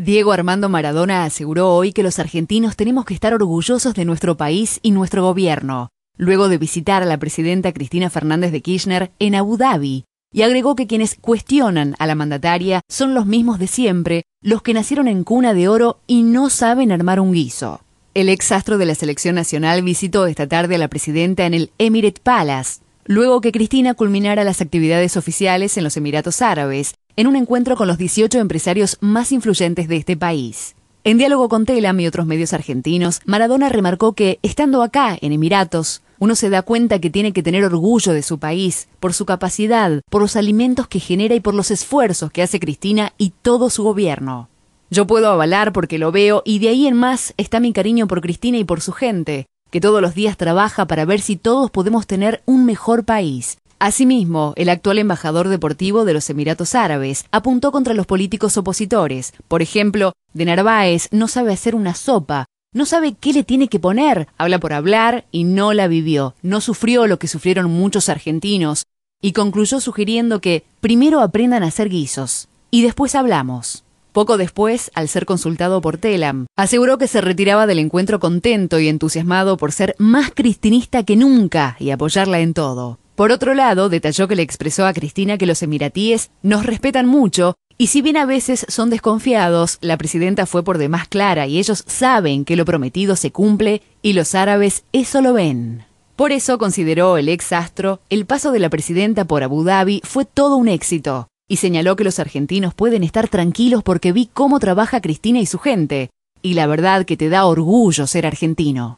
Diego Armando Maradona aseguró hoy que los argentinos tenemos que estar orgullosos de nuestro país y nuestro gobierno, luego de visitar a la presidenta Cristina Fernández de Kirchner en Abu Dhabi, y agregó que quienes cuestionan a la mandataria son los mismos de siempre, los que nacieron en cuna de oro y no saben armar un guiso. El ex astro de la selección nacional visitó esta tarde a la presidenta en el Emirate Palace, luego que Cristina culminara las actividades oficiales en los Emiratos Árabes, en un encuentro con los 18 empresarios más influyentes de este país. En diálogo con Telam y otros medios argentinos, Maradona remarcó que, estando acá, en Emiratos, uno se da cuenta que tiene que tener orgullo de su país, por su capacidad, por los alimentos que genera y por los esfuerzos que hace Cristina y todo su gobierno. Yo puedo avalar porque lo veo y de ahí en más está mi cariño por Cristina y por su gente, que todos los días trabaja para ver si todos podemos tener un mejor país, Asimismo, el actual embajador deportivo de los Emiratos Árabes apuntó contra los políticos opositores. Por ejemplo, de Narváez no sabe hacer una sopa, no sabe qué le tiene que poner, habla por hablar y no la vivió, no sufrió lo que sufrieron muchos argentinos, y concluyó sugiriendo que primero aprendan a hacer guisos y después hablamos. Poco después, al ser consultado por Telam, aseguró que se retiraba del encuentro contento y entusiasmado por ser más cristinista que nunca y apoyarla en todo. Por otro lado, detalló que le expresó a Cristina que los emiratíes nos respetan mucho y si bien a veces son desconfiados, la presidenta fue por demás clara y ellos saben que lo prometido se cumple y los árabes eso lo ven. Por eso consideró el ex astro, el paso de la presidenta por Abu Dhabi fue todo un éxito y señaló que los argentinos pueden estar tranquilos porque vi cómo trabaja Cristina y su gente, y la verdad que te da orgullo ser argentino.